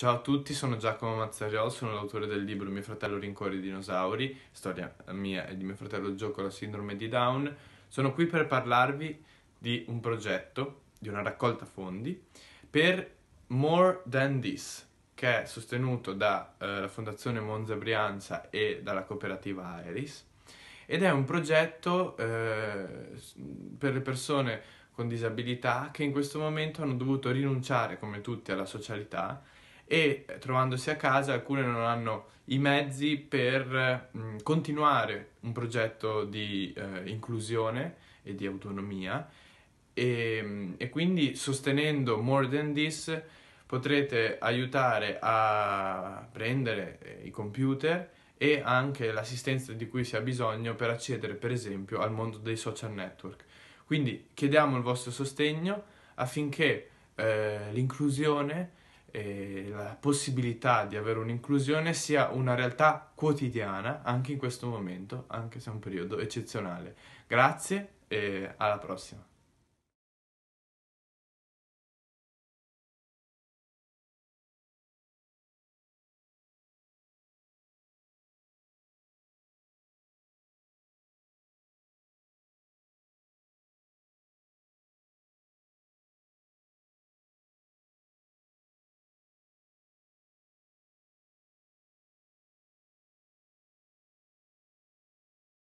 Ciao a tutti, sono Giacomo Mazzariol, sono l'autore del libro Mio fratello rincorre i dinosauri, storia mia e di mio fratello gioco la sindrome di Down. Sono qui per parlarvi di un progetto, di una raccolta fondi, per More Than This, che è sostenuto dalla eh, Fondazione Monza Brianza e dalla cooperativa Aeris. Ed è un progetto eh, per le persone con disabilità che in questo momento hanno dovuto rinunciare, come tutti, alla socialità e eh, trovandosi a casa alcune non hanno i mezzi per eh, mh, continuare un progetto di eh, inclusione e di autonomia e, e, quindi sostenendo More Than This potrete aiutare a prendere eh, i computer e anche l'assistenza di cui si ha bisogno per accedere per esempio al mondo dei social network. Quindi chiediamo il vostro sostegno affinché eh, l'inclusione e la possibilità di avere un'inclusione sia una realtà quotidiana anche in questo momento, anche se è un periodo eccezionale. Grazie e alla prossima.